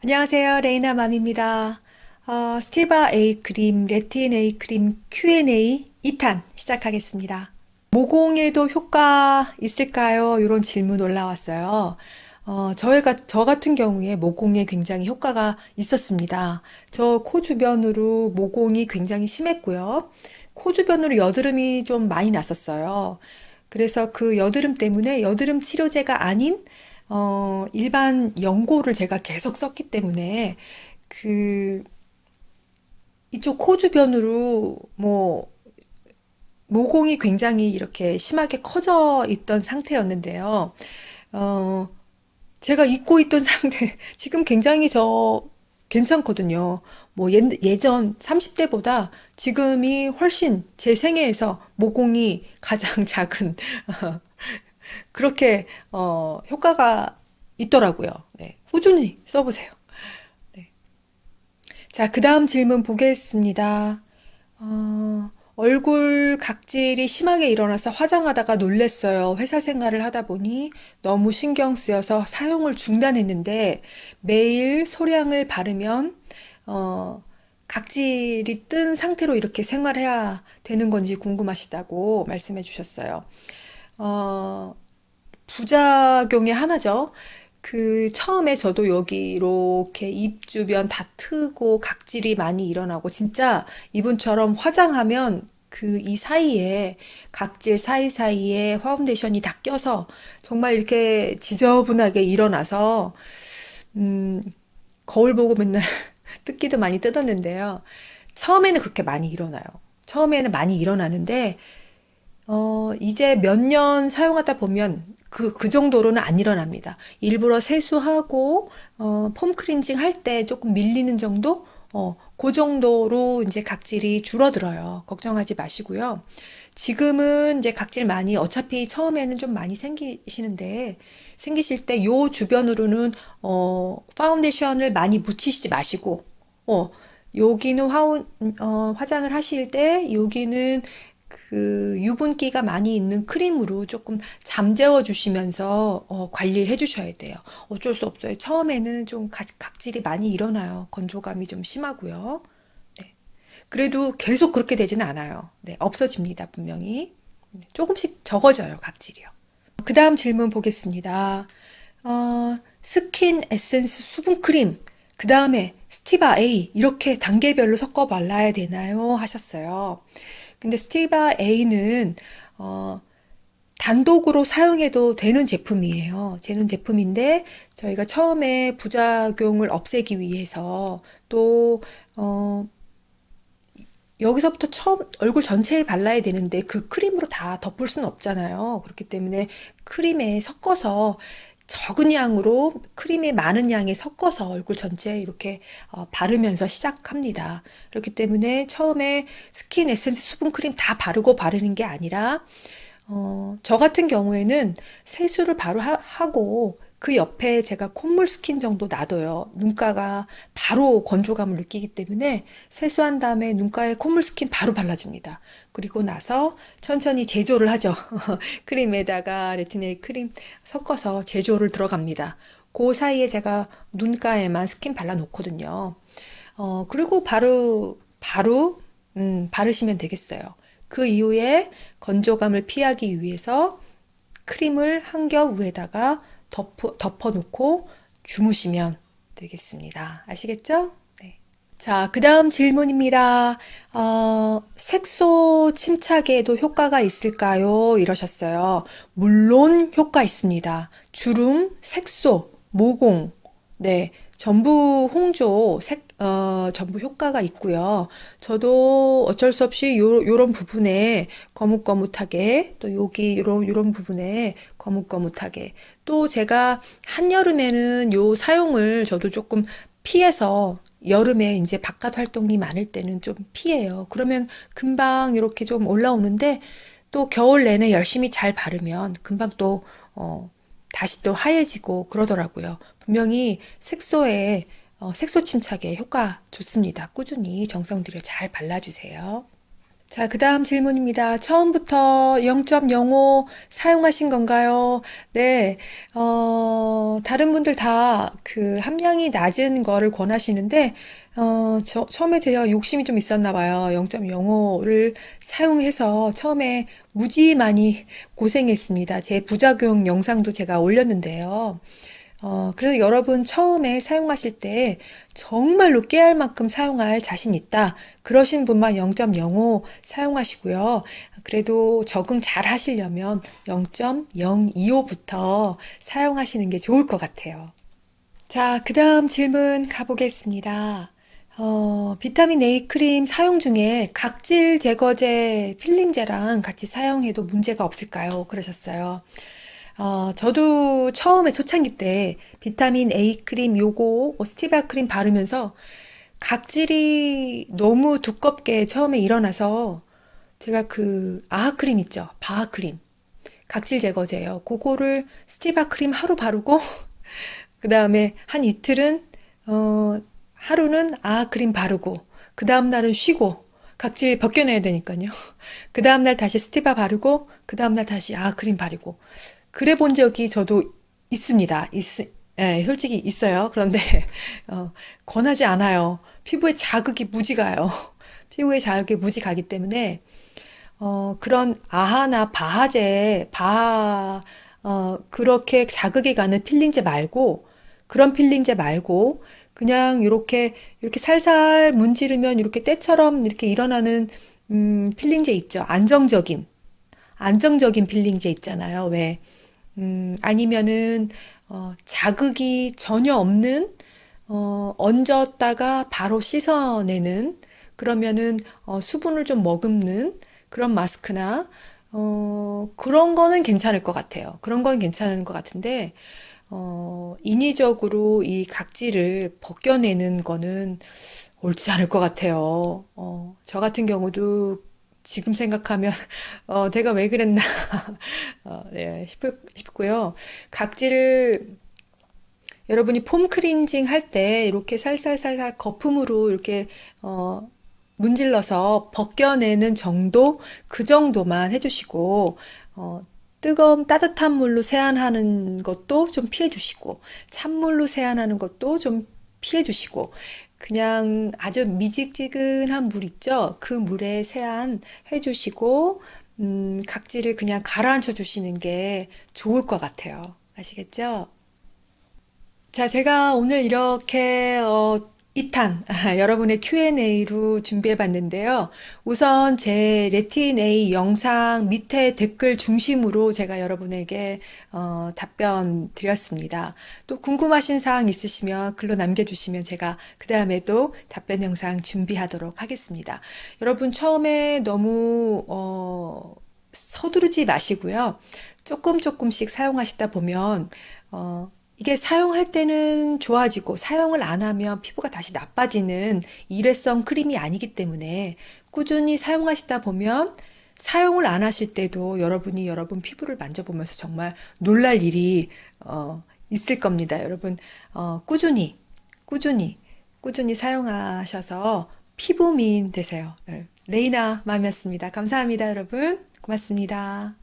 안녕하세요. 레이나 맘입니다. 어, 스티바 A 크림, 레틴 A 크림 Q&A 2탄 시작하겠습니다. 모공에도 효과 있을까요? 이런 질문 올라왔어요. 어, 저희가, 저 같은 경우에 모공에 굉장히 효과가 있었습니다. 저 코 주변으로 모공이 굉장히 심했고요. 코 주변으로 여드름이 좀 많이 났었어요. 그래서 그 여드름 때문에 여드름 치료제가 아닌 어, 일반 연고를 제가 계속 썼기 때문에 그 이쪽 코 주변으로 뭐 모공이 굉장히 이렇게 심하게 커져 있던 상태였는데요. 어, 제가 잊고 있던 상태, 지금 굉장히 저 괜찮거든요. 뭐 예, 예전 30대보다 지금이 훨씬 제 생애에서 모공이 가장 작은 그렇게 어, 효과가 있더라고요. 네, 꾸준히 써보세요. 네. 자, 그 다음 질문 보겠습니다. 어, 얼굴 각질이 심하게 일어나서 화장하다가 놀랬어요. 회사 생활을 하다 보니 너무 신경 쓰여서 사용을 중단했는데 매일 소량을 바르면 어, 각질이 뜬 상태로 이렇게 생활해야 되는 건지 궁금하시다고 말씀해 주셨어요. 어, 부작용의 하나죠. 그 처음에 저도 여기 이렇게 입 주변 다 트고 각질이 많이 일어나고 진짜 이분처럼 화장하면 그 이 사이에 각질 사이사이에 파운데이션이 다 껴서 정말 이렇게 지저분하게 일어나서 음 거울 보고 맨날 뜯기도 많이 뜯었는데요. 처음에는 그렇게 많이 일어나요. 처음에는 많이 일어나는데 어, 이제 몇 년 사용하다 보면 그, 그 정도로는 안 일어납니다. 일부러 세수하고, 어, 폼 클렌징 할 때 조금 밀리는 정도? 어, 그 정도로 이제 각질이 줄어들어요. 걱정하지 마시고요. 지금은 이제 각질 많이 어차피 처음에는 좀 많이 생기시는데 생기실 때 요 주변으로는 어 파운데이션을 많이 묻히시지 마시고 어 여기는 화어 화장을 하실 때 여기는 그 유분기가 많이 있는 크림으로 조금 잠재워 주시면서 어, 관리를 해주셔야 돼요. 어쩔 수 없어요. 처음에는 좀 각질이 많이 일어나요. 건조감이 좀 심하고요. 네. 그래도 계속 그렇게 되지는 않아요. 네, 없어집니다. 분명히. 네, 조금씩 적어져요. 각질이요. 그 다음 질문 보겠습니다. 어, 스킨 에센스 수분 크림, 그 다음에 스티바 A 이렇게 단계별로 섞어 발라야 되나요? 하셨어요. 근데 스티바 A는 어, 단독으로 사용해도 되는 제품이에요. 되는 제품인데 저희가 처음에 부작용을 없애기 위해서 또 어, 여기서부터 처음 얼굴 전체에 발라야 되는데 그 크림으로 다 덮을 수는 없잖아요. 그렇기 때문에 크림에 섞어서 적은 양으로 크림에 많은 양에 섞어서 얼굴 전체에 이렇게 어, 바르면서 시작합니다. 그렇기 때문에 처음에 스킨 에센스 수분 크림 다 바르고 바르는 게 아니라 어, 저 같은 경우에는 세수를 바로 하, 하고 그 옆에 제가 콧물 스킨 정도 놔둬요. 눈가가 바로 건조감을 느끼기 때문에 세수한 다음에 눈가에 콧물 스킨 바로 발라줍니다. 그리고 나서 천천히 제조를 하죠. 크림에다가 레티넬 크림 섞어서 제조를 들어갑니다. 그 사이에 제가 눈가에만 스킨 발라놓거든요. 어, 그리고 바로, 바로, 음, 바르시면 되겠어요. 그 이후에 건조감을 피하기 위해서 크림을 한 겹 위에다가 덮어, 덮어놓고 주무시면 되겠습니다. 아시겠죠? 네. 자, 그 다음 질문입니다. 어, 색소 침착에도 효과가 있을까요? 이러셨어요. 물론 효과 있습니다. 주름, 색소, 모공, 네, 전부 홍조, 색, 어, 전부 효과가 있고요. 저도 어쩔 수 없이 요, 요런 부분에 거뭇거뭇하게 또 여기 요런 요런 부분에 거뭇거뭇하게 또 제가 한여름에는 요 사용을 저도 조금 피해서 여름에 이제 바깥 활동이 많을 때는 좀 피해요. 그러면 금방 이렇게 좀 올라오는데 또 겨울 내내 열심히 잘 바르면 금방 또 어, 다시 또 하얘지고 그러더라고요. 분명히 색소에 어, 색소 침착에 효과 좋습니다. 꾸준히 정성들여 잘 발라주세요. 자, 그 다음 질문입니다. 처음부터 0.05 사용하신 건가요? 네, 어, 다른 분들 다 그 함량이 낮은 거를 권하시는데, 어, 저, 처음에 제가 욕심이 좀 있었나 봐요. 0.05를 사용해서 처음에 무지 많이 고생했습니다. 제 부작용 영상도 제가 올렸는데요. 어, 그래서 여러분 처음에 사용하실 때 정말로 깨알 만큼 사용할 자신 있다. 그러신 분만 0.05 사용하시고요. 그래도 적응 잘 하시려면 0.025부터 사용하시는 게 좋을 것 같아요. 자, 그 다음 질문 가보겠습니다. 어, 비타민 A 크림 사용 중에 각질 제거제 필링제랑 같이 사용해도 문제가 없을까요? 그러셨어요. 어, 저도 처음에 초창기 때 비타민 A 크림 요거 뭐 스티바 크림 바르면서 각질이 너무 두껍게 처음에 일어나서 제가 그 아하 크림 있죠? 바하 크림. 각질 제거제요 그거를 스티바 크림 하루 바르고 그 다음에 한 이틀은 어, 하루는 아하 크림 바르고 그 다음 날은 쉬고 각질 벗겨내야 되니까요. 그 다음날 다시 스티바 바르고, 그 다음날 다시 아크림 바르고. 그래 본 적이 저도 있습니다. 있, 예, 솔직히 있어요. 그런데 어, 권하지 않아요. 피부에 자극이 무지가요. 피부에 자극이 무지가기 때문에 어, 그런 아하나 바하제, 바하, 어, 그렇게 자극이 가는 필링제 말고, 그런 필링제 말고, 그냥 이렇게, 이렇게 살살 문지르면 이렇게 때처럼 이렇게 일어나는, 음, 필링제 있죠. 안정적인, 안정적인 필링제 있잖아요. 왜, 음, 아니면은 어, 자극이 전혀 없는 어, 얹었다가 바로 씻어내는 그러면은 어, 수분을 좀 머금는 그런 마스크나 어, 그런 거는 괜찮을 것 같아요. 그런 건 괜찮은 것 같은데 어, 인위적으로 이 각질을 벗겨내는 거는 옳지 않을 것 같아요. 어, 저 같은 경우도 지금 생각하면 어, 내가 왜 그랬나 어, 네, 싶, 고요 각질을 여러분이 폼 크린징 할 때 이렇게 살살살살 거품으로 이렇게 어, 문질러서 벗겨내는 정도 그 정도만 해주시고 어, 뜨거운 따뜻한 물로 세안하는 것도 좀 피해주시고 찬물로 세안하는 것도 좀 피해주시고 그냥 아주 미지근한 물 있죠? 그 물에 세안 해주시고, 음, 각질을 그냥 가라앉혀 주시는 게 좋을 것 같아요. 아시겠죠? 자, 제가 오늘 이렇게, 어, 2탄 여러분의 Q&A로 준비해 봤는데요. 우선 제 레틴 A 영상 밑에 댓글 중심으로 제가 여러분에게 어, 답변 드렸습니다. 또 궁금하신 사항 있으시면 글로 남겨주시면 제가 그 다음에도 답변 영상 준비하도록 하겠습니다. 여러분 처음에 너무 어, 서두르지 마시고요. 조금 조금씩 사용하시다 보면 어, 이게 사용할 때는 좋아지고 사용을 안 하면 피부가 다시 나빠지는 일회성 크림이 아니기 때문에 꾸준히 사용하시다 보면 사용을 안 하실 때도 여러분이 여러분 피부를 만져보면서 정말 놀랄 일이 어, 있을 겁니다. 여러분 어, 꾸준히 꾸준히 꾸준히 사용하셔서 피부 미 되세요. 네, 레이나 맘이었습니다. 감사합니다, 여러분. 고맙습니다.